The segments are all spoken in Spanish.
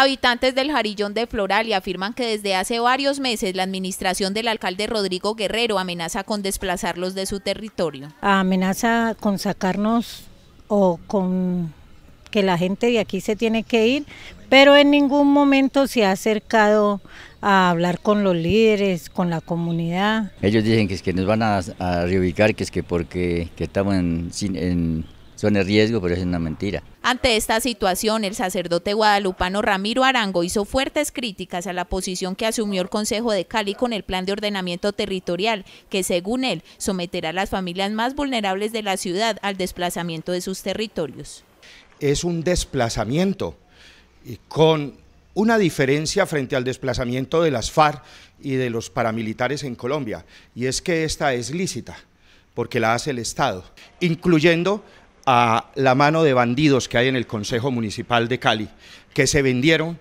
Habitantes del Jarillón de floral y afirman que desde hace varios meses la administración del alcalde Rodrigo Guerrero amenaza con desplazarlos de su territorio. Amenaza con sacarnos o con que la gente de aquí se tiene que ir, pero en ningún momento se ha acercado a hablar con los líderes, con la comunidad. Ellos dicen que es que nos van a, reubicar, que es que porque estamos en suene riesgo, pero es una mentira. Ante esta situación, el sacerdote guadalupano Ramiro Arango hizo fuertes críticas a la posición que asumió el Consejo de Cali con el Plan de Ordenamiento Territorial, que según él someterá a las familias más vulnerables de la ciudad al desplazamiento de sus territorios. Es un desplazamiento con una diferencia frente al desplazamiento de las FARC y de los paramilitares en Colombia, y es que esta es lícita, porque la hace el Estado, incluyendo a la mano de bandidos que hay en el Consejo Municipal de Cali, que se vendieron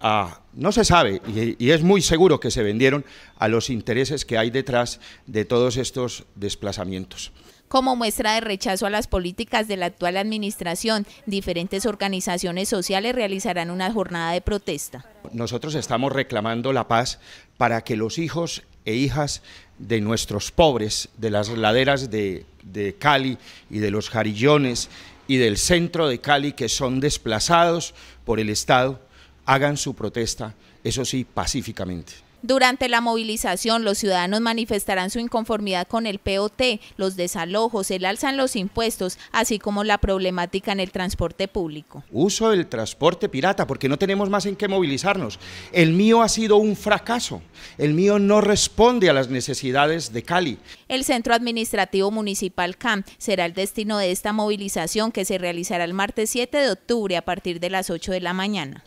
a, no se sabe, y, es muy seguro que se vendieron a los intereses que hay detrás de todos estos desplazamientos. Como muestra de rechazo a las políticas de la actual administración, diferentes organizaciones sociales realizarán una jornada de protesta. Nosotros estamos reclamando la paz para que los hijos e hijas de nuestros pobres, de las laderas de de Cali y de los Jarillones y del centro de Cali que son desplazados por el Estado hagan su protesta, eso sí, pacíficamente. Durante la movilización, los ciudadanos manifestarán su inconformidad con el POT, los desalojos, el alza en los impuestos, así como la problemática en el transporte público. Uso del transporte pirata, porque no tenemos más en qué movilizarnos. El mío ha sido un fracaso. El mío no responde a las necesidades de Cali. El Centro Administrativo Municipal CAM será el destino de esta movilización que se realizará el martes 7 de octubre a partir de las 8 de la mañana.